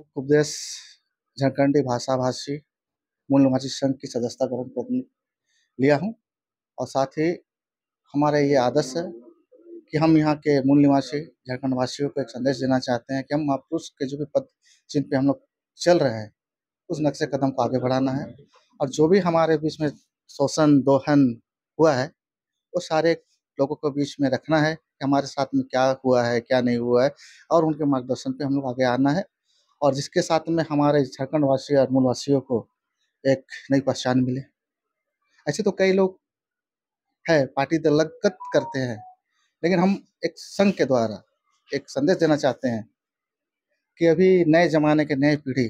उपदेश झारखंडी भाषा भाषी मूल निवासी संघ की सदस्यता ग्रहण लिया हूँ और साथ ही हमारा ये आदर्श है कि हम यहाँ के मूल निवासी झारखंड वासियों को एक संदेश देना चाहते हैं कि हम महापुरुष के जो भी पद जिन पे हम लोग चल रहे हैं उस नक्शे कदम को आगे बढ़ाना है और जो भी हमारे बीच में शोषण दोहन हुआ है वो सारे लोगों को बीच में रखना है कि हमारे साथ में क्या हुआ है क्या नहीं हुआ है और उनके मार्गदर्शन पे हम लोग आगे आना है और जिसके साथ में हमारे झारखंड वासी और वासियों को एक नई पहचान मिले ऐसे तो कई लोग हैं पार्टी दलगत तो करते हैं लेकिन हम एक संघ के द्वारा एक संदेश देना चाहते हैं कि अभी नए जमाने के नए पीढ़ी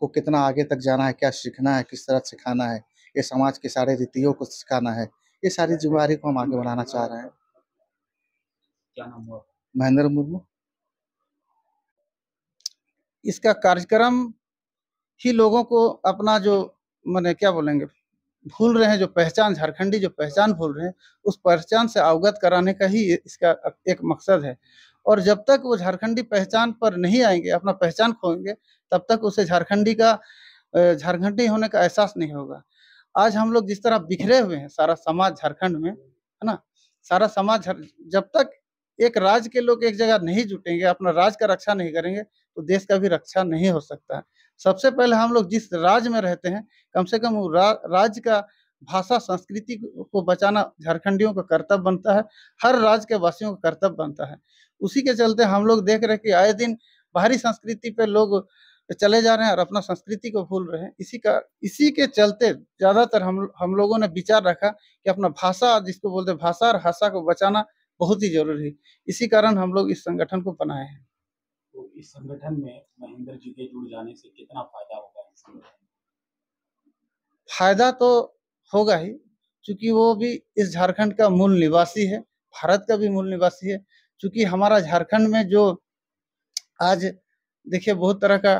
को कितना आगे तक जाना है क्या सीखना है किस तरह सिखाना है ये समाज के सारे रीतियों को सिखाना है ये सारी जिम्मेवारी को हम आगे बढ़ाना चाह रहे हैं क्या नाम हुआ महेंद्र मुर्मू इसका कार्यक्रम ही लोगों को अपना जो मैंने क्या बोलेंगे भूल रहे हैं जो पहचान झारखंडी जो पहचान भूल रहे हैं उस पहचान से अवगत कराने का ही इसका एक मकसद है और जब तक वो झारखंडी पहचान पर नहीं आएंगे अपना पहचान खोएंगे तब तक उसे झारखंडी का झारखंडी होने का एहसास नहीं होगा आज हम लोग जिस तरह बिखरे हुए हैं सारा समाज झारखंड में है ना सारा समाज जब तक एक राज्य के लोग एक जगह नहीं जुटेंगे अपना राज्य का रक्षा नहीं करेंगे तो देश का भी रक्षा नहीं हो सकता है सबसे पहले हम लोग जिस राज्य में रहते हैं कम से कम रा, राज्य का भाषा संस्कृति को बचाना झारखंडियों का कर्तव्य बनता है हर राज्य के वासियों का कर्तव्य बनता है उसी के चलते हम लोग देख रहे हैं कि आए दिन बाहरी संस्कृति पे लोग चले जा रहे हैं और अपना संस्कृति को भूल रहे हैं इसी का इसी के चलते ज्यादातर हम हम लोगों ने विचार रखा कि अपना भाषा जिसको बोलते भाषा और भाषा को बचाना बहुत ही जरूरी है इसी कारण हम लोग इस संगठन को बनाए हैं तो इस संगठन में महेंद्र जी के जुड़ जाने से कितना फायदा होगा इस फायदा तो होगा ही क्योंकि वो भी इस झारखंड का मूल निवासी है भारत का भी मूल निवासी है क्योंकि हमारा झारखंड में जो आज देखिए बहुत तरह का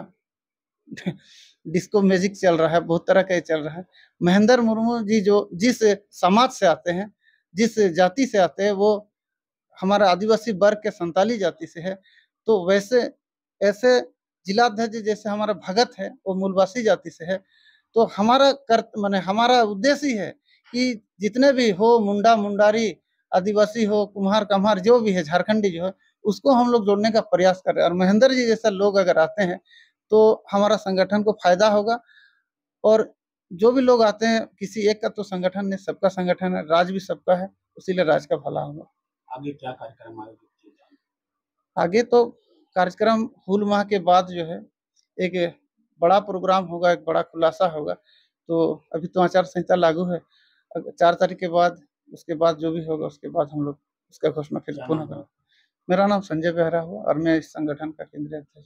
डिस्को मैजिक चल रहा है बहुत तरह का ये चल रहा है महेंद्र मुर्मू जी जो जिस समाज से आते हैं जिस जाति से आते हैं वो हमारा आदिवासी वर्ग के संताली जाति से है तो वैसे ऐसे जिलाध्यक्ष जैसे हमारा भगत है वो मूलवासी जाति से है तो हमारा कर मैंने हमारा उद्देश्य ही है कि जितने भी हो मुंडा मुंडारी आदिवासी हो कुम्हार कम्हार जो भी है झारखंडी जो है उसको हम लोग जोड़ने का प्रयास कर रहे हैं और महेंद्र जी जैसा लोग अगर आते हैं तो हमारा संगठन को फायदा होगा और जो भी लोग आते हैं किसी एक का तो संगठन नहीं सबका संगठन है राज भी सबका है उसीलिए राज का भला होगा आगे क्या कार्यक्रम आयोजित किए जाएंगे आगे तो कार्यक्रम फूल माह के बाद जो है एक बड़ा प्रोग्राम होगा एक बड़ा खुलासा होगा तो अभी तो आचार संहिता लागू है चार तारीख के बाद उसके बाद जो भी होगा उसके बाद हम लोग उसका घोषणा फिर पुनः करें मेरा नाम संजय बेहरा हुआ और मैं इस संगठन का केंद्रीय अध्यक्ष